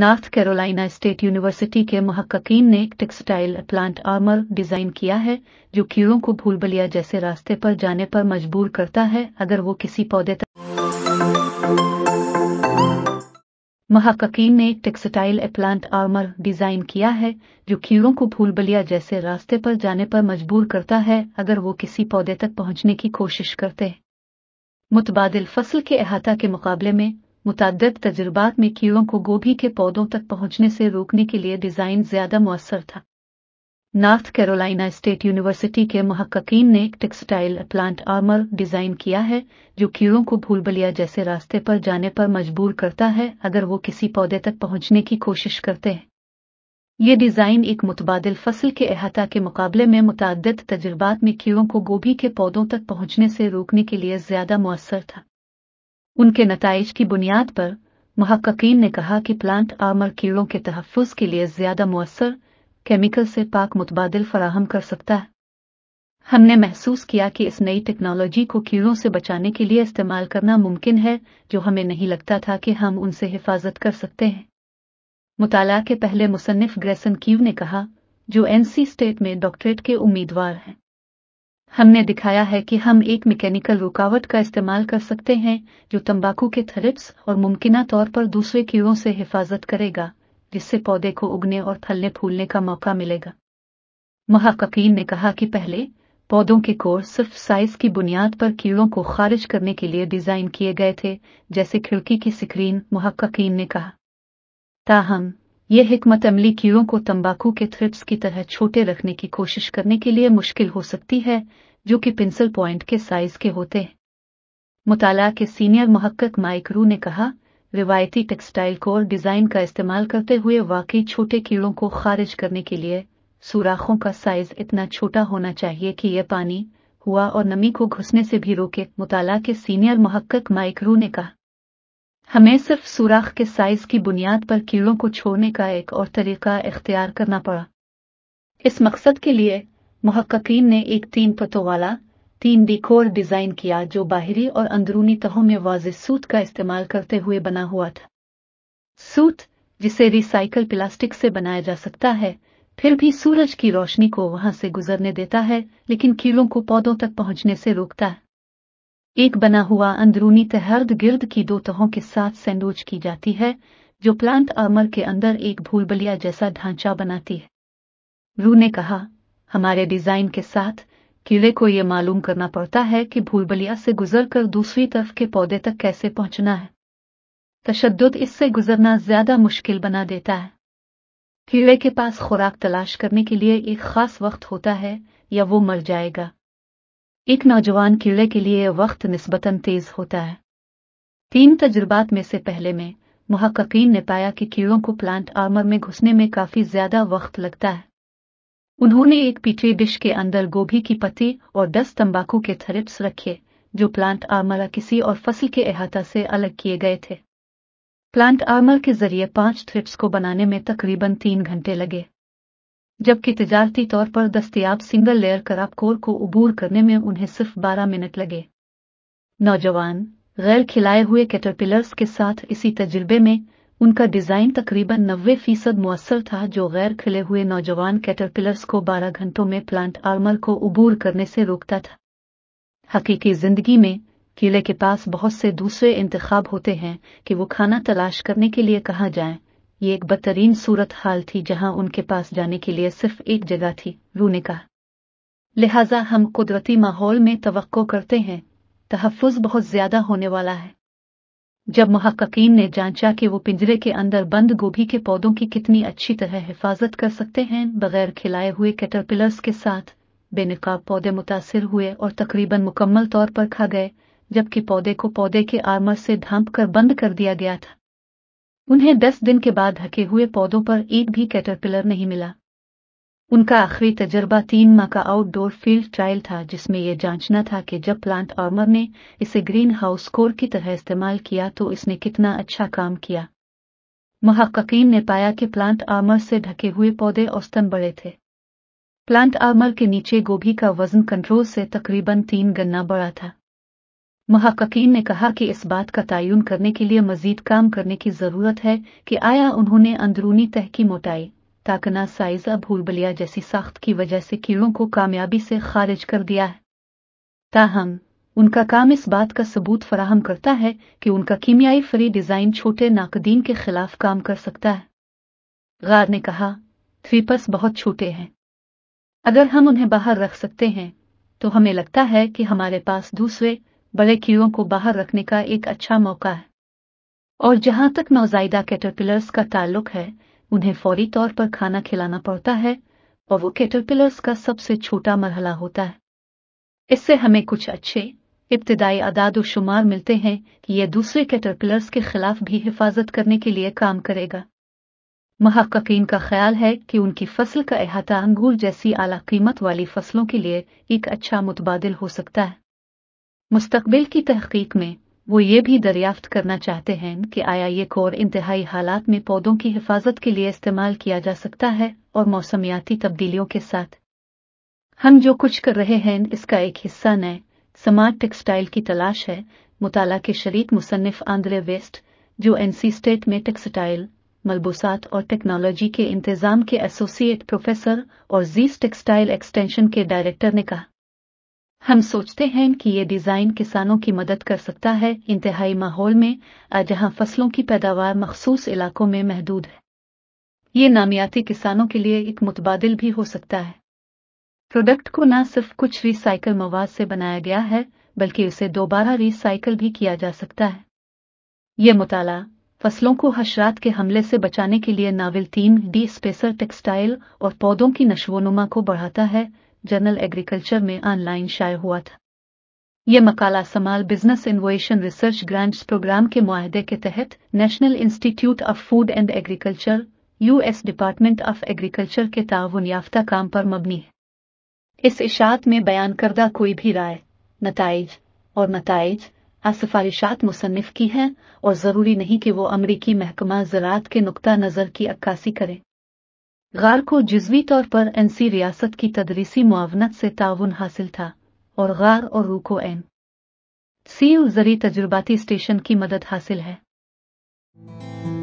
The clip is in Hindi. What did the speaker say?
नॉर्थ कैरोलिना स्टेट यूनिवर्सिटी के महक्कीन ने एक टेक्सटाइल प्लांट आर्मर डिजाइन किया है जो कीड़ों को भूल बलिया जैसे रास्ते पर जाने पर मजबूर करता है अगर वो किसी पौधे तक महक्कीन ने एक टेक्सटाइल प्लांट आर्मर डिजाइन किया है जो कीड़ों को भूल बलिया जैसे रास्ते पर जाने पर मजबूर करता है अगर वो किसी पौधे तक पहुंचने की कोशिश करते हैं मुतबादल फसल के अहाता के मुकाबले में मुतद तजुर्बात में कीड़ों को गोभी के पौधों तक पहुंचने से रोकने के लिए डिज़ाइन ज्यादा मौसर था नॉर्थ कैरोलिना स्टेट यूनिवर्सिटी के महक्कीन ने एक टेक्सटाइल प्लांट आर्मर डिज़ाइन किया है जो कीड़ों को भूलबलिया जैसे रास्ते पर जाने पर मजबूर करता है अगर वो किसी पौधे तक पहुंचने की कोशिश करते हैं ये डिज़ाइन एक मुतबादल फसल के अहाता के मुकाबले में मुतद तजुर्बात में कीड़ों को गोभी के पौधों तक पहुंचने से रोकने के लिए ज्यादा मौसर था उनके नतज की बुनियाद पर महक्कीन ने कहा कि प्लांट आमर कीड़ों के तहफ़ के लिए ज़्यादा मवसर केमिकल से पाक मुतबादल फराहम कर सकता है हमने महसूस किया कि इस नई टेक्नोलॉजी को कीड़ों से बचाने के लिए इस्तेमाल करना मुमकिन है जो हमें नहीं लगता था कि हम उनसे हिफाजत कर सकते हैं मुताला के पहले मुसनफ़ ग्रेसन कीव ने कहा जो एनसी स्टेट में डॉक्टरेट के उम्मीदवार हैं हमने दिखाया है कि हम एक मैकेनिकल रुकावट का इस्तेमाल कर सकते हैं जो तंबाकू के थरिप्स और मुमकिन तौर पर दूसरे कीड़ों से हिफाजत करेगा जिससे पौधे को उगने और फलने फूलने का मौका मिलेगा महाकिन ने कहा कि पहले पौधों के कोर सिर्फ साइज की बुनियाद पर कीड़ों को खारिज करने के लिए डिजाइन किए गए थे जैसे खिड़की की सिकरीन महाकिन ने कहा ताहम यह हिकमत अमली कीड़ों को तंबाकू के थ्रिप्स की तरह छोटे रखने की कोशिश करने के लिए मुश्किल हो सकती है जो कि पिंसल पॉइंट के साइज के होते हैं मुताला के सीनियर महक्क माइक रू ने कहा रिवायती टेक्सटाइल कोर डिज़ाइन का इस्तेमाल करते हुए वाकई छोटे कीड़ों को खारिज करने के लिए सुराखों का साइज इतना छोटा होना चाहिए कि यह पानी हुआ और नमी को घुसने से भी रोके मुताला के सीनियर महक्क माइक रू ने कहा हमें सिर्फ सुराख के साइज की बुनियाद पर कीड़ों को छोड़ने का एक और तरीका इख्तियार करना पड़ा इस मकसद के लिए महक्कीन ने एक तीन पतों वाला तीन डिकोर डिजाइन किया जो बाहरी और अंदरूनी तहों में वाज सूत का इस्तेमाल करते हुए बना हुआ था सूत जिसे रिसाइकल प्लास्टिक से बनाया जा सकता है फिर भी सूरज की रोशनी को वहां से गुजरने देता है लेकिन कीड़ों को पौधों तक पहुंचने से रोकता है एक बना हुआ अंदरूनी तहर्द गिर्द की दो तहों के साथ सैंडविच की जाती है जो प्लांट आमर के अंदर एक भूलबलिया जैसा ढांचा बनाती है रू ने कहा हमारे डिजाइन के साथ कीड़े को यह मालूम करना पड़ता है कि भूलबलिया से गुजरकर दूसरी तरफ के पौधे तक कैसे पहुंचना है तशद इससे गुजरना ज्यादा मुश्किल बना देता है कीड़े के पास खुराक तलाश करने के लिए एक खास वक्त होता है या वो मर जाएगा एक नौजवान कीड़े के लिए वक्त नस्बता तेज होता है तीन तजुर्बात में से पहले में महाकिन ने पाया कि कीड़ों को प्लांट आर्मर में घुसने में काफी ज्यादा वक्त लगता है उन्होंने एक पीछे डिश के अंदर गोभी की पत्ती और दस तंबाकू के थरिप्स रखे जो प्लांट आर्मर किसी और फसल के अहाता से अलग किए गए थे प्लांट आर्मर के जरिए पांच थ्रिप्स को बनाने में तकरीबन तीन घंटे लगे जबकि तजारती तौर पर दस्तियाब सिंगल लेयर कराप कोर को उबूर करने में उन्हें सिर्फ बारह मिनट लगे नौजवान गैर खिलाए हुए कैटरपिलर्स के साथ इसी तजुर्बे में उनका डिज़ाइन तकरीबन नब्बे फीसद मौसर था जो गैर खिले हुए नौजवान कैटरपिलर्स को 12 घंटों में प्लांट आर्मर को उबूर करने से रोकता था हकीकी जिंदगी में किले के पास बहुत से दूसरे इंतखब होते हैं कि वो खाना तलाश करने के लिए कहाँ जाए ये एक बदतरीन सूरत हाल थी जहां उनके पास जाने के लिए सिर्फ एक जगह थी रू ने कहा लिहाजा हम कुदरती माहौल में तो करते हैं तहफ़ बहुत ज़्यादा होने वाला है जब महक्कीन ने जांचा कि वो पिंजरे के अंदर बंद गोभी के पौधों की कितनी अच्छी तरह हिफाजत कर सकते हैं बगैर खिलाए हुए कैटरपिलर्स के साथ बेनकाब पौधे मुतासर हुए और तकरीबन मुकम्मल तौर पर खा गए जबकि पौधे को पौधे के आर्मर से ढांप कर बंद कर दिया गया था उन्हें दस दिन के बाद हके हुए पौधों पर एक भी कैटरपिलर नहीं मिला उनका आखिरी तजर्बा तीन माह का आउटडोर फील्ड ट्रायल था जिसमें यह जांचना था कि जब प्लांट आर्मर ने इसे ग्रीन हाउस कोर की तरह इस्तेमाल किया तो इसने कितना अच्छा काम किया महक्कीन ने पाया कि प्लांट आर्मर से ढके हुए पौधे औस्तन बड़े थे प्लांट आर्मर के नीचे गोभी का वजन कंट्रोल से तकरीबन तीन गन्ना बड़ा था महाकिन ने कहा कि इस बात का तयन करने के लिए मजीद काम करने की ज़रूरत है कि आया उन्होंने अंदरूनी तह की मोटाई ताकना साइजा भूलबलिया जैसी साख्त की वजह से कीड़ों को कामयाबी से खारिज कर दिया है ताहम उनका काम इस बात का सबूत फराहम करता है कि उनका कीमियाई फ्री डिज़ाइन छोटे नाकदीन के खिलाफ काम कर सकता है गार ने कहा थ्रीपस बहुत छोटे हैं अगर हम उन्हें बाहर रख सकते हैं तो हमें लगता है कि हमारे पास दूसरे बड़े कीड़ों को बाहर रखने का एक अच्छा मौका है और जहां तक नौजायदा कैटरपिलर्स का ताल्लुक है उन्हें फौरी तौर पर खाना खिलाना पड़ता है और वो कैटरपिलर्स का सबसे छोटा मरहला होता है इससे हमें कुछ अच्छे इब्तदाई अदाद शुमार मिलते हैं कि यह दूसरे कैटरपिलर्स के खिलाफ भी हिफाजत करने के लिए काम करेगा महाकिन का ख्याल है कि उनकी फसल का अहाता अंगूर जैसी आला कीमत वाली फसलों के लिए एक अच्छा मुतबादल हो सकता है मुस्तबिल की तहकीक में वो ये भी दरियाफ्त करना चाहते हैं कि आया ये कोर इंतहाई हालात में पौधों की हिफाजत के लिए इस्तेमाल किया जा सकता है और मौसमियाती तब्दीलियों के साथ हम जो कुछ कर रहे हैं इसका एक हिस्सा नए समाज टेक्सटाइल की तलाश है मुताला के शरीक मुसनफ़ आंद्रे वेस्ट जो एनसी स्टेट में टेक्सटाइल मलबूसात और टेक्नोलॉजी के इंतज़ाम के एसोसिएट प्रोफेसर और जीस टेक्सटाइल एक्सटेंशन के डायरेक्टर ने कहा हम सोचते हैं कि ये डिज़ाइन किसानों की मदद कर सकता है इंतहाई माहौल में जहां फसलों की पैदावार मखसूस इलाकों में महदूद है ये नामियाती किसानों के लिए एक मुतबादल भी हो सकता है प्रोडक्ट को न सिर्फ कुछ रिसाइकल मवाद से बनाया गया है बल्कि उसे दोबारा रिसाइकल भी किया जा सकता है ये मुताला फसलों को हशरात के हमले से बचाने के लिए नावल तीन डी स्पेसर टेक्सटाइल और पौधों की नशोनुमा को बढ़ाता है जनरल एग्रीकल्चर में ऑनलाइन शाये हुआ था ये मकाला Small Business Innovation Research Grants Program के माहदे के तहत National Institute of Food and Agriculture US Department of Agriculture के ताउन याफ्ता काम पर मबनी है इस इशात में बयान करदा कोई भी राय नतज और नतज सिफारिशात मुसनफ़ की हैं और ज़रूरी नहीं कि वो अमरीकी महकमा ज़रात के नुकता नज़र की अक्कासी करें गार को जजवी तौर पर एनसी रियासत की तदरीसी मुआवनत से ताउन हासिल था और गार और रूको एन सी जरी तजुर्बाती स्टेशन की मदद हासिल है